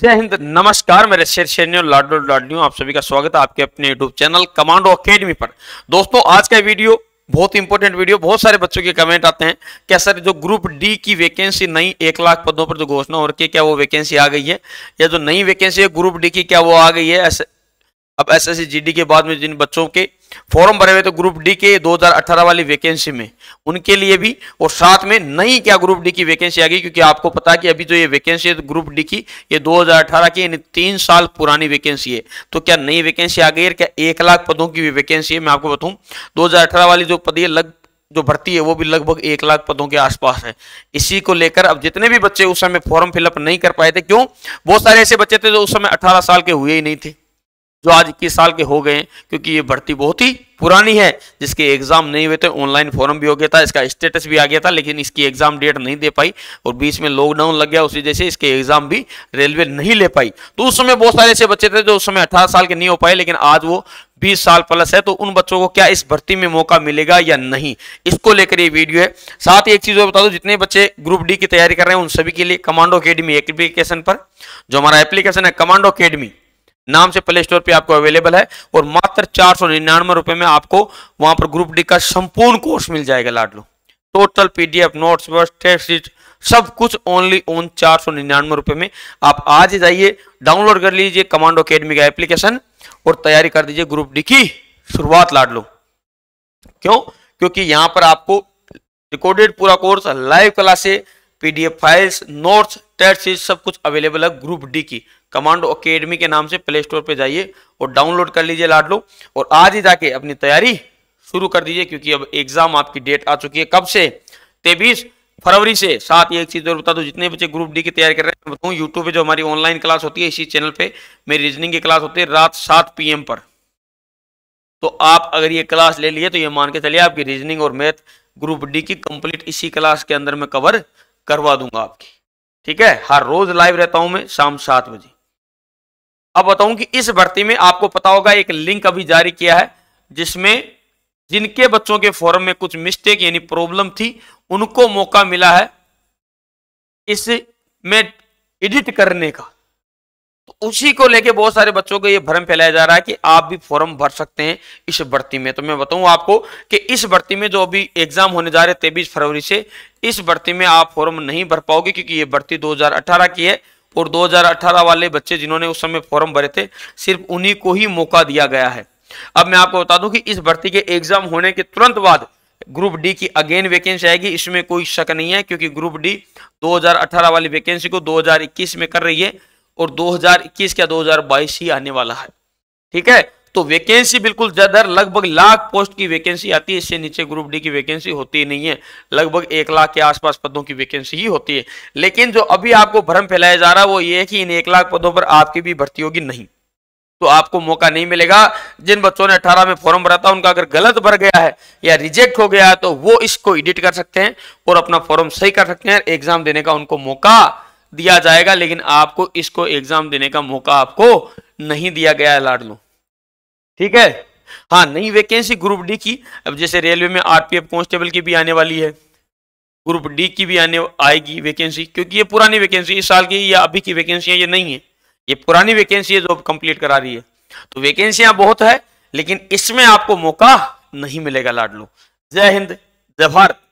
जय हिंद नमस्कार मेरे शेर शेरियो लाडो लाडलियो आप सभी का स्वागत है आपके अपने यूट्यूब चैनल कमांडो अकेडमी पर दोस्तों आज का वीडियो बहुत इंपॉर्टेंट वीडियो बहुत सारे बच्चों के कमेंट आते हैं क्या सर जो ग्रुप डी की वैकेंसी नई एक लाख पदों पर जो घोषणा हो रखी है क्या वो वैकेंसी आ गई है या जो नई वैकेंसी है ग्रुप डी की क्या वो आ गई है अब एस एस के बाद में जिन बच्चों के फॉर्म भरे हुए थे ग्रुप डी के 2018 वाली वैकेंसी में उनके लिए भी और साथ में नई क्या ग्रुप डी की वैकेंसी आ गई क्योंकि आपको पता है कि अभी जो ये वैकेंसी है तो ग्रुप डी की ये 2018 की यानी तीन साल पुरानी वैकेंसी है तो क्या नई वैकेंसी आ गई है क्या एक लाख पदों की भी वैकेंसी है मैं आपको बताऊं दो वाली जो पद लग जो भर्ती है वो भी लगभग एक लाख पदों के आसपास है इसी को लेकर अब जितने भी बच्चे उस समय फॉर्म फिलअप नहीं कर पाए थे क्यों बहुत सारे ऐसे बच्चे थे जो उस समय 18 साल के हुए ही नहीं थे जो आज इक्कीस साल के हो गए क्योंकि ये भर्ती बहुत ही पुरानी है जिसके एग्जाम नहीं हुए थे ऑनलाइन फॉर्म भी हो गया था इसका स्टेटस भी आ गया था लेकिन इसकी एग्जाम डेट नहीं दे पाई और बीच में लॉकडाउन लग गया उस वजह से इसके एग्जाम भी रेलवे नहीं ले पाई तो उस समय बहुत सारे ऐसे बच्चे थे जो उस समय अठारह साल के नहीं हो पाए लेकिन आज वो 20 साल प्लस है तो उन बच्चों को क्या इस भर्ती में मौका मिलेगा या नहीं इसको लेकर ये वीडियो है साथ ही एक चीज और बता दो जितने बच्चे ग्रुप डी की तैयारी कर रहे हैं उन सभी के लिए कमांडो अकेडमी एप्लीकेशन पर जो हमारा एप्लीकेशन है कमांडो अकेडमी नाम से प्ले स्टोर पे आपको अवेलेबल है और मात्र चार सौ निन्यानवे रुपए में आपको वहां पर ग्रुप डी का संपूर्ण कोर्स मिल जाएगा लाडलो टोटल पीडीएफ नोट्स टेस्ट सब कुछ ओनली ओन चार सौ निन्यानवे रुपए में आप आज जाइए डाउनलोड कर लीजिए कमांडो अकेडमी का एप्लीकेशन और तैयारी कर दीजिए ग्रुप डी की शुरुआत लाड लो क्यों क्योंकि यहाँ पर आपको रिकॉर्डेड पूरा कोर्स लाइव क्लासे PDF files notes test series सब कुछ अवेलेबल है ग्रुप डी की कमांडो अकेडमी के नाम से प्ले स्टोर पर जाइए और डाउनलोड कर लीजिए लाडलो और आज ही जाके अपनी तैयारी शुरू कर दीजिए क्योंकि अब एग्जाम आपकी डेट आ चुकी है कब से तेबीस फरवरी से साथ ही एक चीज और बता दो जितने बच्चे ग्रुप डी की तैयारी कर रहे हैं बताऊं यूट्यूब पे जो हमारी ऑनलाइन क्लास होती है इसी चैनल पे मेरी रीजनिंग की क्लास होती है रात सात पीएम पर तो आप अगर ये क्लास ले लिए तो ये मान के चलिए आपकी रीजनिंग और मैथ ग्रुप डी की कंप्लीट इसी क्लास के अंदर मैं कवर करवा दूंगा आपकी ठीक है हर रोज लाइव रहता हूं मैं शाम सात बजे अब बताऊं कि इस भर्ती में आपको पता होगा एक लिंक अभी जारी किया है जिसमें जिनके बच्चों के फॉरम में कुछ मिस्टेक यानी प्रॉब्लम थी उनको मौका मिला है इस में एडिट करने का उसी को लेके बहुत सारे बच्चों को ये भ्रम फैलाया जा रहा है कि आप भी फॉर्म भर सकते हैं इस भर्ती में तो मैं बताऊं आपको कि इस भर्ती में जो अभी एग्जाम होने जा रहे तेईस फरवरी से इस भर्ती में आप फॉर्म नहीं भर पाओगे क्योंकि ये भर्ती 2018 की है और 2018 वाले बच्चे जिन्होंने उस समय फॉर्म भरे थे सिर्फ उन्हीं को ही मौका दिया गया है अब मैं आपको बता दूं कि इस भर्ती के एग्जाम होने के तुरंत बाद ग्रुप डी की अगेन वैकेंसी आएगी इसमें कोई शक नहीं है क्योंकि ग्रुप डी 2018 वाली वैकेंसी को 2021 में कर रही है और 2021 क्या 2022 ही आने वाला है ठीक है तो वैकेंसी बिल्कुल ज्यादा लगभग लाख पोस्ट की वैकेंसी आती है इससे नीचे ग्रुप डी की वैकेंसी होती नहीं है लगभग एक लाख के आसपास पदों की वैकेंसी ही होती है लेकिन जो अभी आपको भ्रम फैलाया जा रहा है वो ये है कि इन एक लाख पदों पर आपकी भी भर्ती होगी नहीं तो आपको मौका नहीं मिलेगा जिन बच्चों ने 18 में फॉर्म भरा था उनका अगर गलत भर गया है या रिजेक्ट हो गया है तो वो इसको एडिट कर सकते हैं और अपना फॉर्म सही कर सकते हैं एग्जाम देने का उनको मौका दिया जाएगा लेकिन आपको इसको एग्जाम देने का मौका आपको नहीं दिया गया है लाडलो ठीक है हाँ नई वैकेंसी ग्रुप डी की अब जैसे रेलवे में आरपीएफ कांस्टेबल की भी आने वाली है ग्रुप डी की भी आने आएगी वैकेंसी क्योंकि ये पुरानी वैकेंसी इस साल की या अभी की वैकेंसी ये नहीं है ये पुरानी वैकेंसी है जो कंप्लीट करा रही है तो वैकेंसियां बहुत है लेकिन इसमें आपको मौका नहीं मिलेगा लाडलो जय हिंद जय भारत